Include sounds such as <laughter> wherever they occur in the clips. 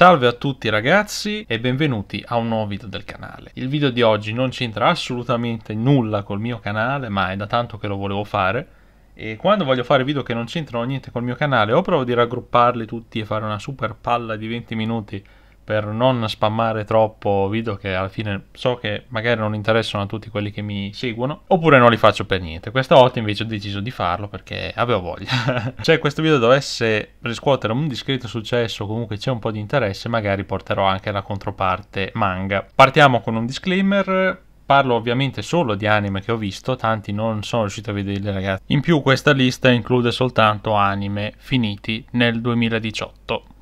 Salve a tutti ragazzi e benvenuti a un nuovo video del canale. Il video di oggi non c'entra assolutamente nulla col mio canale, ma è da tanto che lo volevo fare. E quando voglio fare video che non c'entrano niente col mio canale, o provo di raggrupparli tutti e fare una super palla di 20 minuti per non spammare troppo video che alla fine so che magari non interessano a tutti quelli che mi seguono, oppure non li faccio per niente. Questa volta invece ho deciso di farlo perché avevo voglia. se <laughs> cioè, questo video dovesse riscuotere un discreto successo, comunque c'è un po' di interesse, magari porterò anche la controparte manga. Partiamo con un disclaimer parlo ovviamente solo di anime che ho visto, tanti non sono riuscito a vederli ragazzi. In più questa lista include soltanto anime finiti nel 2018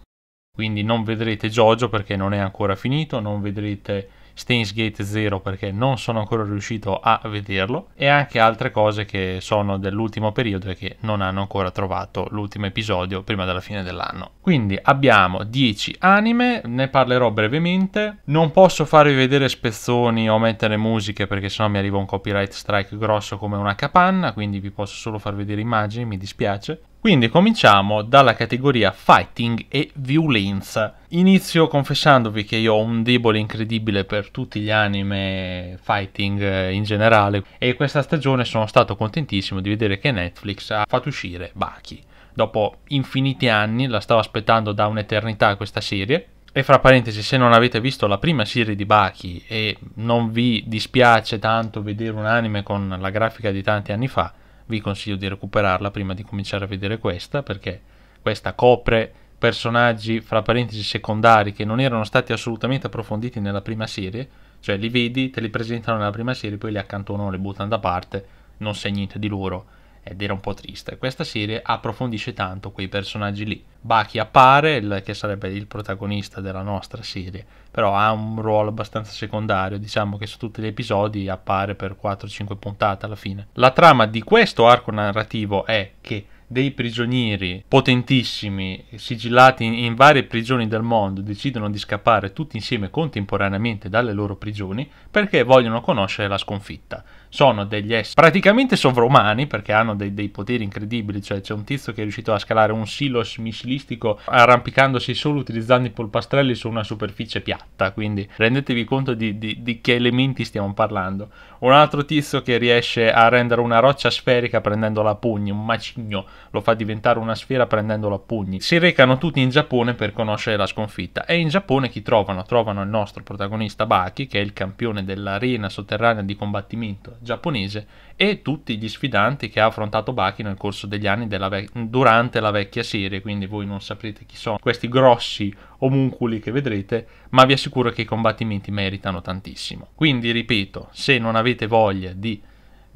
quindi non vedrete Jojo perché non è ancora finito, non vedrete Stains Gate 0 perché non sono ancora riuscito a vederlo e anche altre cose che sono dell'ultimo periodo e che non hanno ancora trovato l'ultimo episodio prima della fine dell'anno. Quindi abbiamo 10 anime, ne parlerò brevemente, non posso farvi vedere spezzoni o mettere musiche perché sennò mi arriva un copyright strike grosso come una capanna, quindi vi posso solo far vedere immagini, mi dispiace. Quindi cominciamo dalla categoria Fighting e Violence. Inizio confessandovi che io ho un debole incredibile per tutti gli anime fighting eh, in generale e questa stagione sono stato contentissimo di vedere che Netflix ha fatto uscire Baki. Dopo infiniti anni la stavo aspettando da un'eternità questa serie e fra parentesi, se non avete visto la prima serie di Baki e non vi dispiace tanto vedere un anime con la grafica di tanti anni fa, vi consiglio di recuperarla prima di cominciare a vedere questa perché questa copre personaggi fra parentesi secondari che non erano stati assolutamente approfonditi nella prima serie, cioè li vedi, te li presentano nella prima serie, poi li accantonano, li buttano da parte, non sai niente di loro ed era un po' triste. Questa serie approfondisce tanto quei personaggi lì. Baki appare, il, che sarebbe il protagonista della nostra serie, però ha un ruolo abbastanza secondario, diciamo che su tutti gli episodi appare per 4-5 puntate alla fine. La trama di questo arco narrativo è che dei prigionieri potentissimi sigillati in, in varie prigioni del mondo decidono di scappare tutti insieme contemporaneamente dalle loro prigioni perché vogliono conoscere la sconfitta. Sono degli esseri praticamente sovrumani perché hanno dei, dei poteri incredibili, cioè c'è un tizio che è riuscito a scalare un silos missilistico arrampicandosi solo utilizzando i polpastrelli su una superficie piatta, quindi rendetevi conto di, di, di che elementi stiamo parlando. Un altro tizio che riesce a rendere una roccia sferica prendendola a pugni, un macigno lo fa diventare una sfera prendendolo a pugni. Si recano tutti in Giappone per conoscere la sconfitta e in Giappone chi trovano? Trovano il nostro protagonista Baki, che è il campione dell'arena sotterranea di combattimento giapponese, e tutti gli sfidanti che ha affrontato Baki nel corso degli anni ve- durante la vecchia serie, quindi voi non saprete chi sono questi grossi omunculi che vedrete, ma vi assicuro che i combattimenti meritano tantissimo. Quindi ripeto, se non avete voglia di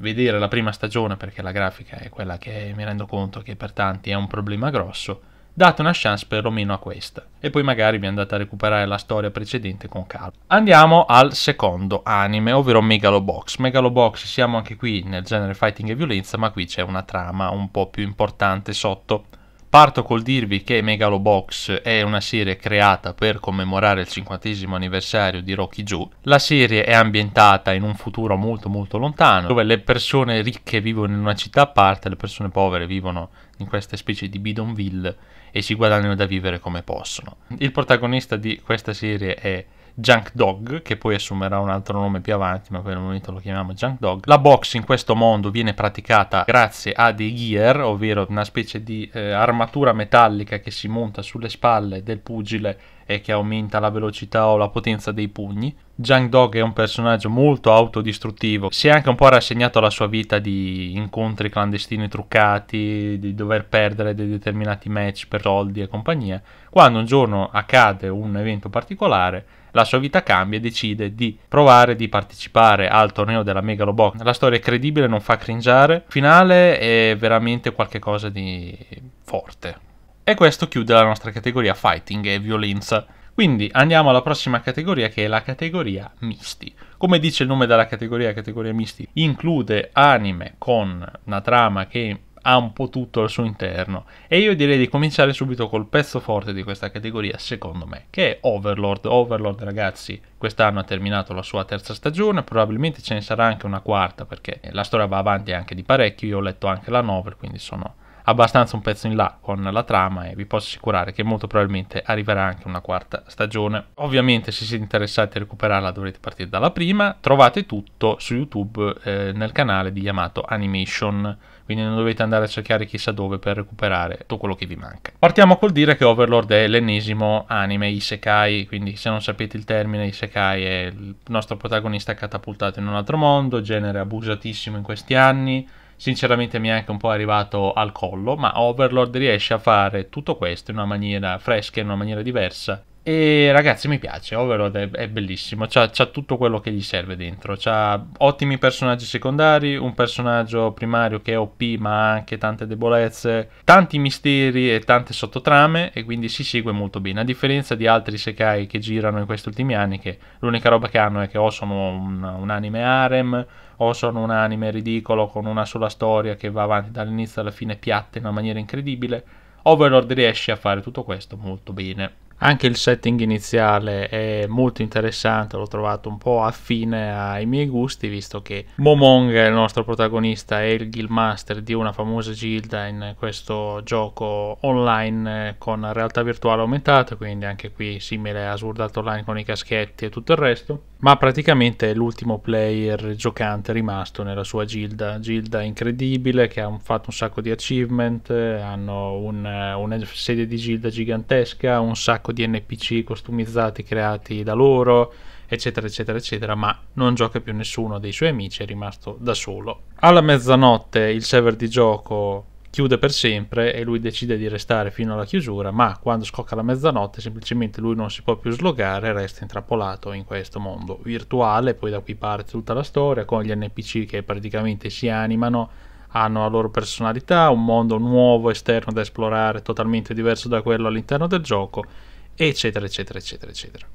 vedere la prima stagione perché la grafica è quella che mi rendo conto che per tanti è un problema grosso, date una chance perlomeno a questa e poi magari vi andate a recuperare la storia precedente con calma. Andiamo al secondo anime, ovvero Megalobox. Megalobox siamo anche qui nel genere fighting e violenza, ma qui c'è una trama un po' più importante sotto. Parto col dirvi che Megalobox è una serie creata per commemorare il 50 anniversario di Rocky Joe. La serie è ambientata in un futuro molto molto lontano, dove le persone ricche vivono in una città a parte, le persone povere vivono in questa specie di bidonville e si guadagnano da vivere come possono. Il protagonista di questa serie è Junk Dog, che poi assumerà un altro nome più avanti, ma per il momento lo chiamiamo Junk Dog. La box in questo mondo viene praticata grazie a dei gear, ovvero una specie di eh, armatura metallica che si monta sulle spalle del pugile e che aumenta la velocità o la potenza dei pugni. Junk Dog è un personaggio molto autodistruttivo, si è anche un po' rassegnato alla sua vita di incontri clandestini truccati, di dover perdere dei determinati match per soldi e compagnia. Quando un giorno accade un evento particolare, la sua vita cambia e decide di provare di partecipare al torneo della Megalobox. La storia è credibile, non fa cringiare. Il finale è veramente qualcosa di forte. E questo chiude la nostra categoria Fighting e Violenza. Quindi andiamo alla prossima categoria che è la categoria misti. Come dice il nome della categoria, categoria misti include anime con una trama che ha un po' tutto al suo interno e io direi di cominciare subito col pezzo forte di questa categoria secondo me che è Overlord Overlord ragazzi quest'anno ha terminato la sua terza stagione probabilmente ce ne sarà anche una quarta perché la storia va avanti anche di parecchio io ho letto anche la novel quindi sono abbastanza un pezzo in là con la trama e vi posso assicurare che molto probabilmente arriverà anche una quarta stagione. Ovviamente se siete interessati a recuperarla dovrete partire dalla prima, trovate tutto su YouTube eh, nel canale di Yamato Animation quindi non dovete andare a cercare chissà dove per recuperare tutto quello che vi manca. Partiamo col dire che Overlord è l'ennesimo anime isekai, quindi se non sapete il termine isekai è il nostro protagonista catapultato in un altro mondo, genere abusatissimo in questi anni, sinceramente mi è anche un po' arrivato al collo, ma Overlord riesce a fare tutto questo in una maniera fresca, in una maniera diversa e ragazzi mi piace, Overlord è, bellissimo, c'ha, c'ha, tutto quello che gli serve dentro, c'ha ottimi personaggi secondari, un personaggio primario che è OP ma ha anche tante debolezze, tanti misteri e tante sottotrame e quindi si segue molto bene, a differenza di altri Sekai che girano in questi ultimi anni che l'unica roba che hanno è che o sono un, un anime harem o sono un anime ridicolo con una sola storia che va avanti dall'inizio alla fine piatta in una maniera incredibile, Overlord riesce a fare tutto questo molto bene. Anche il setting iniziale è molto interessante, l'ho trovato un po' affine ai miei gusti, visto che Momong, è il nostro protagonista, e il guildmaster di una famosa gilda in questo gioco online con realtà virtuale aumentata, quindi anche qui simile a Sword Art Online con i caschetti e tutto il resto ma praticamente è l'ultimo player giocante rimasto nella sua gilda. Gilda incredibile che ha fatto un sacco di achievement, hanno un, una serie di gilda gigantesca, un sacco di NPC costumizzati creati da loro, eccetera, eccetera, eccetera, ma non gioca più nessuno dei suoi amici, è rimasto da solo. Alla mezzanotte il server di gioco chiude per sempre e lui decide di restare fino alla chiusura, ma quando scocca la mezzanotte semplicemente lui non si può più slogare e resta intrappolato in questo mondo virtuale, poi da qui parte tutta la storia con gli NPC che praticamente si animano, hanno la loro personalità, un mondo nuovo esterno da esplorare, totalmente diverso da quello all'interno del gioco, eccetera, eccetera, eccetera, eccetera.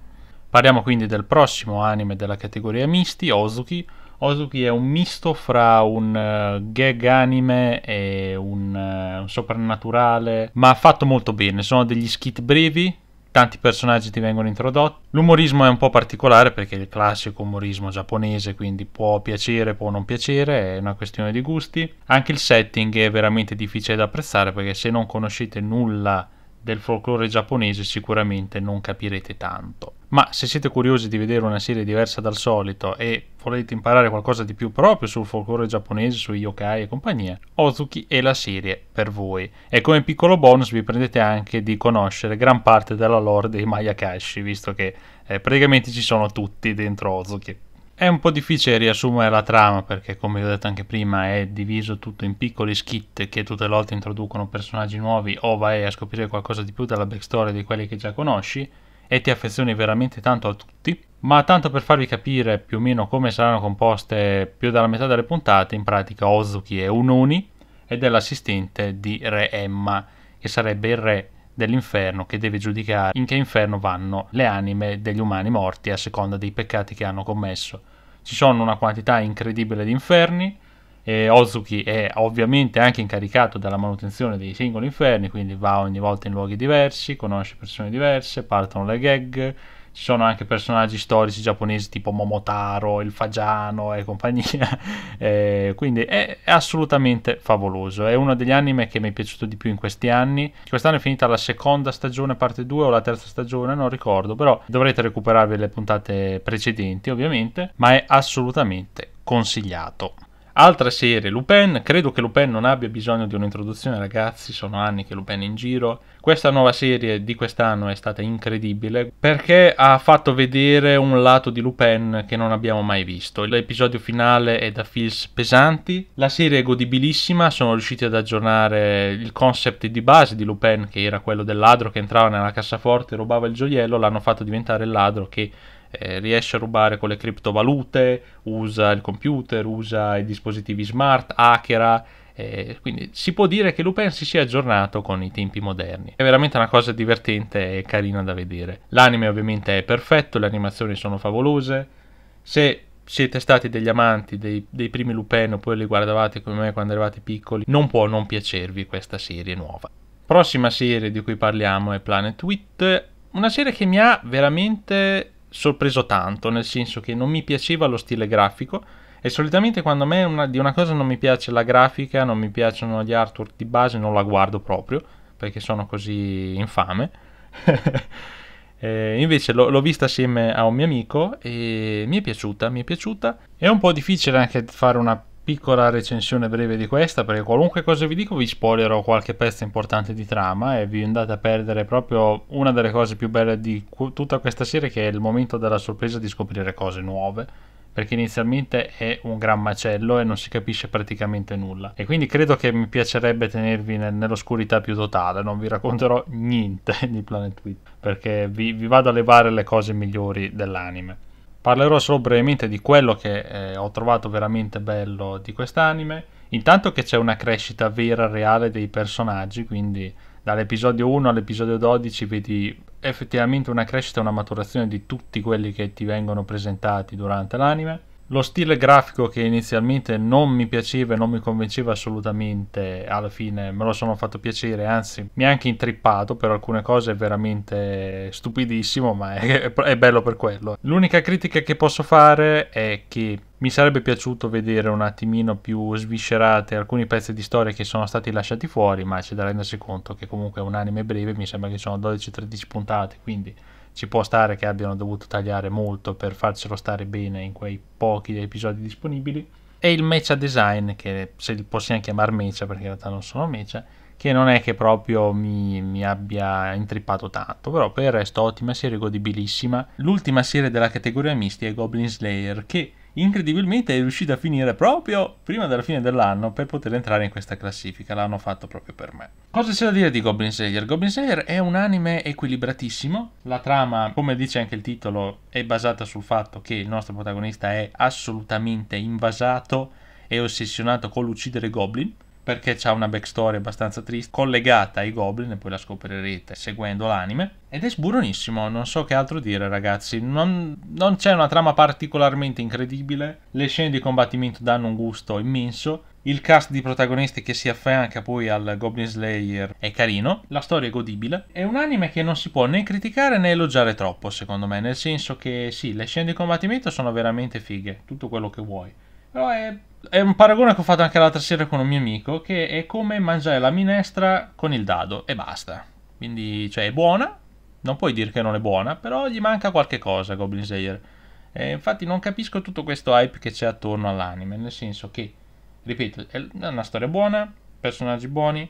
Parliamo quindi del prossimo anime della categoria misti, Ozuki, Ozuki è un misto fra un uh, gag anime e un, uh, un soprannaturale, ma fatto molto bene. Sono degli skit brevi, tanti personaggi ti vengono introdotti. L'umorismo è un po' particolare perché è il classico umorismo giapponese, quindi può piacere, può non piacere, è una questione di gusti. Anche il setting è veramente difficile da apprezzare perché se non conoscete nulla del folklore giapponese sicuramente non capirete tanto ma se siete curiosi di vedere una serie diversa dal solito e volete imparare qualcosa di più proprio sul folklore giapponese, su yokai e compagnia, Ozuki è la serie per voi. E come piccolo bonus vi prendete anche di conoscere gran parte della lore dei Mayakashi, visto che eh, praticamente ci sono tutti dentro Ozuki. È un po' difficile riassumere la trama perché, come vi ho detto anche prima, è diviso tutto in piccoli skit che tutte le volte introducono personaggi nuovi o vai a scoprire qualcosa di più dalla backstory di quelli che già conosci e ti affezioni veramente tanto a tutti, ma tanto per farvi capire più o meno come saranno composte più della metà delle puntate, in pratica Ozuki è un Oni ed è l'assistente di Re Emma, che sarebbe il re dell'inferno che deve giudicare in che inferno vanno le anime degli umani morti a seconda dei peccati che hanno commesso. Ci sono una quantità incredibile di inferni, eh, Ozuki è ovviamente anche incaricato della manutenzione dei singoli inferni, quindi va ogni volta in luoghi diversi, conosce persone diverse, partono le gag, ci sono anche personaggi storici giapponesi tipo Momotaro, il Fagiano e compagnia, <laughs> eh, quindi è, è, assolutamente favoloso, è uno degli anime che mi è piaciuto di più in questi anni, quest'anno è finita la seconda stagione parte 2 o la terza stagione, non ricordo, però dovrete recuperarvi le puntate precedenti ovviamente, ma è assolutamente consigliato. Altra serie, Lupin. Credo che Lupin non abbia bisogno di un'introduzione, ragazzi. Sono anni che Lupin è in giro. Questa nuova serie di quest'anno è stata incredibile perché ha fatto vedere un lato di Lupin che non abbiamo mai visto. L'episodio finale è da feels pesanti. La serie è godibilissima. Sono riusciti ad aggiornare il concept di base di Lupin, che era quello del ladro che entrava nella cassaforte, e rubava il gioiello. L'hanno fatto diventare il ladro che eh, riesce a rubare con le criptovalute, usa il computer, usa i dispositivi smart, hackera. Eh, quindi si può dire che Lupin si sia aggiornato con i tempi moderni. È veramente una cosa divertente e carina da vedere. L'anime ovviamente è perfetto, le animazioni sono favolose. Se siete stati degli amanti dei, dei primi Lupin o poi li guardavate come me quando eravate piccoli, non può non piacervi questa serie nuova. Prossima serie di cui parliamo è Planet Wit, una serie che mi ha veramente sorpreso tanto, nel senso che non mi piaceva lo stile grafico e solitamente quando a me una, di una cosa non mi piace la grafica, non mi piacciono gli artwork di base, non la guardo proprio perché sono così infame. <laughs> eh, invece l'ho, l'ho vista assieme a un mio amico e mi è piaciuta, mi è piaciuta. È un po' difficile anche fare una piccola recensione breve di questa perché qualunque cosa vi dico vi spoilerò qualche pezzo importante di trama e vi andate a perdere proprio una delle cose più belle di cu- tutta questa serie che è il momento della sorpresa di scoprire cose nuove perché inizialmente è un gran macello e non si capisce praticamente nulla. E quindi credo che mi piacerebbe tenervi nel, nell'oscurità più totale, non vi racconterò niente <laughs> di Planet Wit, perché vi, vi vado a levare le cose migliori dell'anime parlerò solo brevemente di quello che eh, ho trovato veramente bello di quest'anime. Intanto che c'è una crescita vera, e reale dei personaggi, quindi dall'episodio 1 all'episodio 12 vedi effettivamente una crescita e una maturazione di tutti quelli che ti vengono presentati durante l'anime lo stile grafico che inizialmente non mi piaceva e non mi convinceva assolutamente, alla fine me lo sono fatto piacere, anzi mi ha anche intrippato per alcune cose, è veramente stupidissimo, ma è, è bello per quello. L'unica critica che posso fare è che mi sarebbe piaciuto vedere un attimino più sviscerate alcuni pezzi di storia che sono stati lasciati fuori, ma c'è da rendersi conto che comunque è un anime breve, mi sembra che sono 12-13 puntate, quindi ci può stare che abbiano dovuto tagliare molto per farcelo stare bene in quei pochi episodi disponibili. E il mecha design, che se possiamo chiamare mecha perché in realtà non sono mecha, che non è che proprio mi, mi, abbia intrippato tanto, però per il resto ottima serie, godibilissima. L'ultima serie della categoria misti è Goblin Slayer, che incredibilmente è riuscita a finire proprio prima della fine dell'anno per poter entrare in questa classifica, l'hanno fatto proprio per me. Cosa c'è da dire di Goblin Slayer? Goblin Slayer è un anime equilibratissimo, la trama, come dice anche il titolo, è basata sul fatto che il nostro protagonista è assolutamente invasato e ossessionato con l'uccidere Goblin, perché ha una backstory abbastanza triste, collegata ai Goblin, e poi la scoprirete seguendo l'anime. Ed è sburonissimo, non so che altro dire ragazzi, non, non c'è una trama particolarmente incredibile, le scene di combattimento danno un gusto immenso, il cast di protagonisti che si affianca poi al Goblin Slayer è carino, la storia è godibile, è un anime che non si può né criticare né elogiare troppo secondo me, nel senso che sì, le scene di combattimento sono veramente fighe, tutto quello che vuoi. Però è, è, un paragone che ho fatto anche l'altra sera con un mio amico, che è come mangiare la minestra con il dado e basta. Quindi, cioè, è buona, non puoi dire che non è buona, però gli manca qualche cosa Goblin Slayer. E infatti non capisco tutto questo hype che c'è attorno all'anime, nel senso che, ripeto, è una storia buona, personaggi buoni,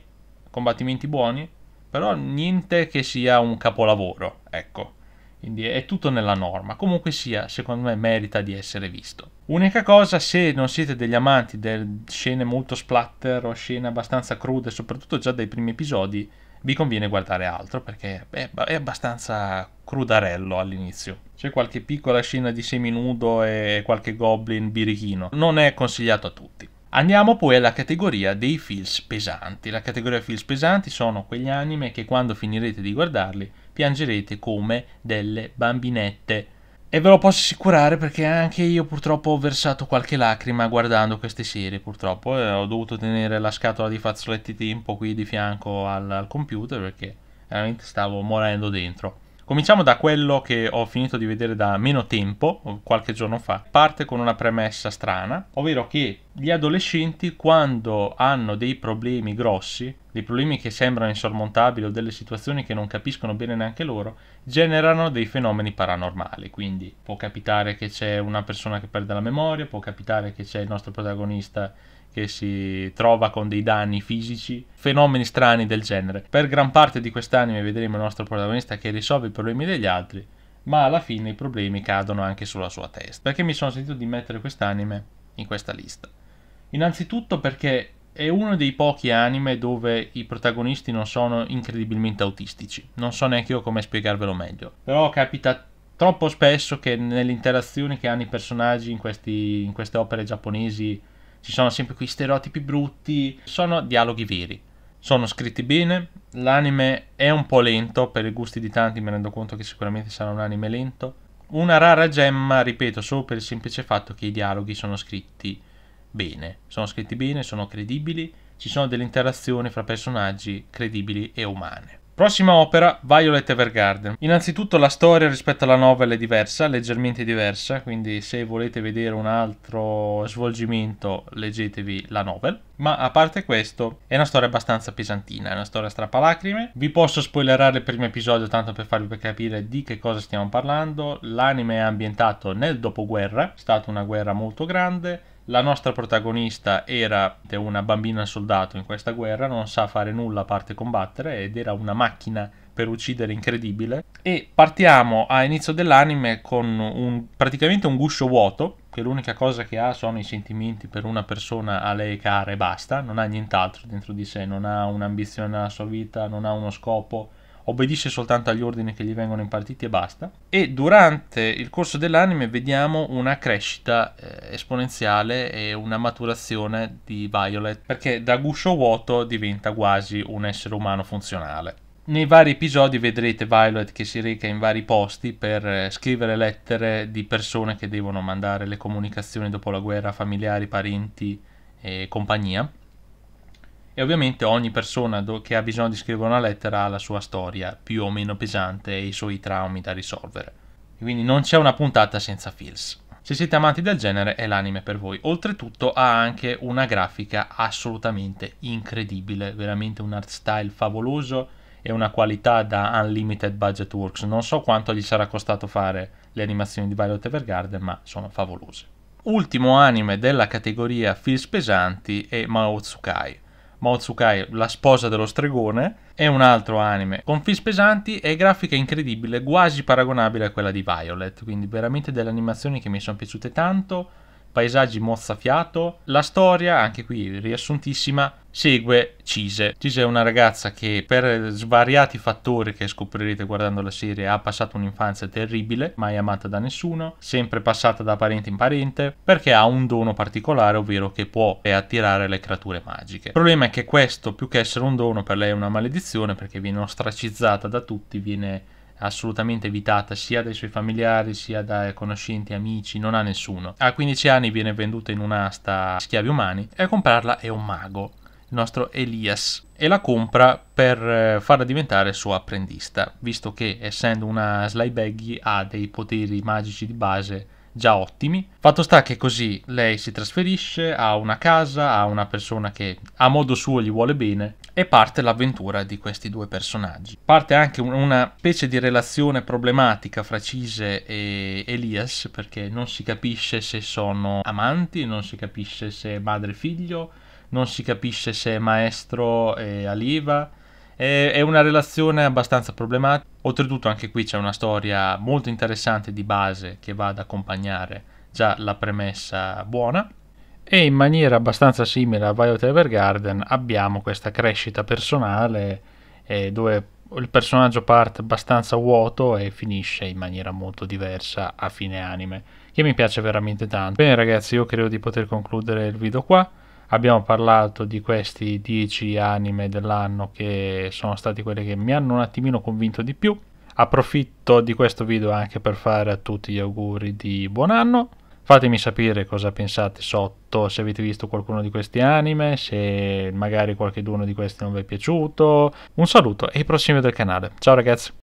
combattimenti buoni, però niente che sia un capolavoro, ecco. Quindi è tutto nella norma. Comunque sia, secondo me merita di essere visto. Unica cosa, se non siete degli amanti delle scene molto splatter o scene abbastanza crude, soprattutto già dai primi episodi, vi conviene guardare altro perché è, abbastanza crudarello all'inizio. C'è qualche piccola scena di seminudo e qualche goblin birichino. Non è consigliato a tutti. Andiamo poi alla categoria dei feels pesanti. La categoria feels pesanti sono quegli anime che quando finirete di guardarli piangerete come delle bambinette. E ve lo posso assicurare perché anche io purtroppo ho versato qualche lacrima guardando queste serie, purtroppo. Eh, ho dovuto tenere la scatola di fazzoletti tempo qui di fianco al, al computer perché veramente stavo morendo dentro. Cominciamo da quello che ho finito di vedere da meno tempo, qualche giorno fa. Parte con una premessa strana, ovvero che gli adolescenti quando hanno dei problemi grossi, dei problemi che sembrano insormontabili o delle situazioni che non capiscono bene neanche loro, generano dei fenomeni paranormali. Quindi può capitare che c'è una persona che perde la memoria, può capitare che c'è il nostro protagonista che si trova con dei danni fisici, fenomeni strani del genere. Per gran parte di quest'anime vedremo il nostro protagonista che risolve i problemi degli altri, ma alla fine i problemi cadono anche sulla sua testa. Perché mi sono sentito di mettere quest'anime in questa lista? Innanzitutto perché è uno dei pochi anime dove i protagonisti non sono incredibilmente autistici. Non so neanche io come spiegarvelo meglio. Però capita troppo spesso che nelle interazioni che hanno i personaggi in, questi, in queste opere giapponesi ci sono sempre quei stereotipi brutti. Sono dialoghi veri. Sono scritti bene, l'anime è un po' lento, per i gusti di tanti mi rendo conto che sicuramente sarà un anime lento. Una rara gemma, ripeto, solo per il semplice fatto che i dialoghi sono scritti bene, sono scritti bene, sono credibili, ci sono delle interazioni fra personaggi credibili e umane. Prossima opera, Violet Evergarden. Innanzitutto la storia rispetto alla novel è diversa, leggermente diversa, quindi se volete vedere un altro svolgimento leggetevi la novel. Ma a parte questo, è una storia abbastanza pesantina, è una storia strapalacrime. Vi posso spoilerare il primo episodio tanto per farvi capire di che cosa stiamo parlando. L'anime è ambientato nel dopoguerra, è stata una guerra molto grande, la nostra protagonista era una bambina soldato in questa guerra, non sa fare nulla a parte combattere ed era una macchina per uccidere incredibile. E partiamo a inizio dell'anime con un, praticamente un guscio vuoto, che l'unica cosa che ha sono i sentimenti per una persona a lei cara e basta, non ha nient'altro dentro di sé, non ha un'ambizione nella sua vita, non ha uno scopo, obbedisce soltanto agli ordini che gli vengono impartiti e basta. E durante il corso dell'anime vediamo una crescita eh, esponenziale e una maturazione di Violet, perché da guscio vuoto diventa quasi un essere umano funzionale. Nei vari episodi vedrete Violet che si reca in vari posti per eh, scrivere lettere di persone che devono mandare le comunicazioni dopo la guerra, familiari, parenti e compagnia e ovviamente ogni persona che ha bisogno di scrivere una lettera ha la sua storia più o meno pesante e i suoi traumi da risolvere. Quindi non c'è una puntata senza feels. Se siete amanti del genere è l'anime per voi. Oltretutto ha anche una grafica assolutamente incredibile, veramente un art style favoloso e una qualità da Unlimited Budget Works. Non so quanto gli sarà costato fare le animazioni di Violet Evergarden, ma sono favolose. Ultimo anime della categoria feels pesanti è Mao Tsukai. Motsukai, la sposa dello stregone, è un altro anime con film pesanti e grafica incredibile, quasi paragonabile a quella di Violet, quindi veramente delle animazioni che mi sono piaciute tanto paesaggi mozzafiato. La storia, anche qui riassuntissima, segue Cise. Cise è una ragazza che per svariati fattori che scoprirete guardando la serie ha passato un'infanzia terribile, mai amata da nessuno, sempre passata da parente in parente, perché ha un dono particolare, ovvero che può attirare le creature magiche. Il problema è che questo, più che essere un dono, per lei è una maledizione perché viene ostracizzata da tutti, viene assolutamente evitata sia dai suoi familiari sia da conoscenti, amici, non ha nessuno. A 15 anni viene venduta in un'asta schiavi umani e a comprarla è un mago, il nostro Elias, e la compra per eh, farla diventare suo apprendista, visto che essendo una slybaggy ha dei poteri magici di base già ottimi. Fatto sta che così lei si trasferisce, ha una casa, ha una persona che a modo suo gli vuole bene e parte l'avventura di questi due personaggi. Parte anche una specie di relazione problematica fra Cise e Elias perché non si capisce se sono amanti, non si capisce se è madre e figlio, non si capisce se è maestro e allieva, è una relazione abbastanza problematica, oltretutto anche qui c'è una storia molto interessante di base che va ad accompagnare già la premessa buona e in maniera abbastanza simile a Violet Evergarden abbiamo questa crescita personale eh, dove il personaggio parte abbastanza vuoto e finisce in maniera molto diversa a fine anime, che mi piace veramente tanto. Bene ragazzi, io credo di poter concludere il video qua. Abbiamo parlato di questi 10 anime dell'anno che sono stati quelli che mi hanno un attimino convinto di più. Approfitto di questo video anche per fare a tutti gli auguri di buon anno. Fatemi sapere cosa pensate sotto, se avete visto qualcuno di questi anime, se magari qualcuno di questi non vi è piaciuto. Un saluto e ai prossimi video del canale. Ciao ragazzi!